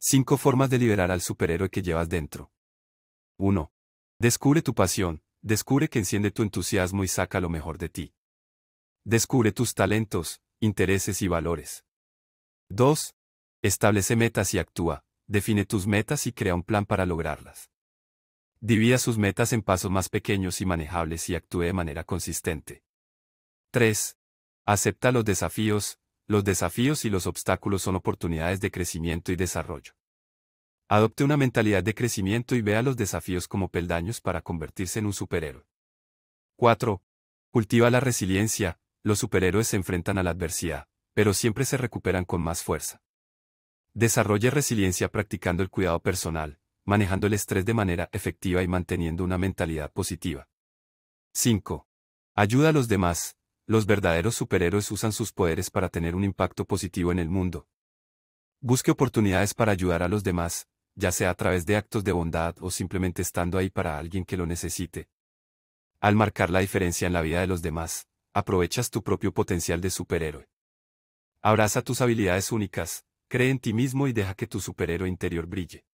Cinco formas de liberar al superhéroe que llevas dentro. 1. Descubre tu pasión, descubre que enciende tu entusiasmo y saca lo mejor de ti. Descubre tus talentos, intereses y valores. 2. Establece metas y actúa, define tus metas y crea un plan para lograrlas. Divida sus metas en pasos más pequeños y manejables y actúe de manera consistente. 3. Acepta los desafíos, los desafíos y los obstáculos son oportunidades de crecimiento y desarrollo. Adopte una mentalidad de crecimiento y vea los desafíos como peldaños para convertirse en un superhéroe. 4. Cultiva la resiliencia. Los superhéroes se enfrentan a la adversidad, pero siempre se recuperan con más fuerza. Desarrolle resiliencia practicando el cuidado personal, manejando el estrés de manera efectiva y manteniendo una mentalidad positiva. 5. Ayuda a los demás los verdaderos superhéroes usan sus poderes para tener un impacto positivo en el mundo. Busque oportunidades para ayudar a los demás, ya sea a través de actos de bondad o simplemente estando ahí para alguien que lo necesite. Al marcar la diferencia en la vida de los demás, aprovechas tu propio potencial de superhéroe. Abraza tus habilidades únicas, cree en ti mismo y deja que tu superhéroe interior brille.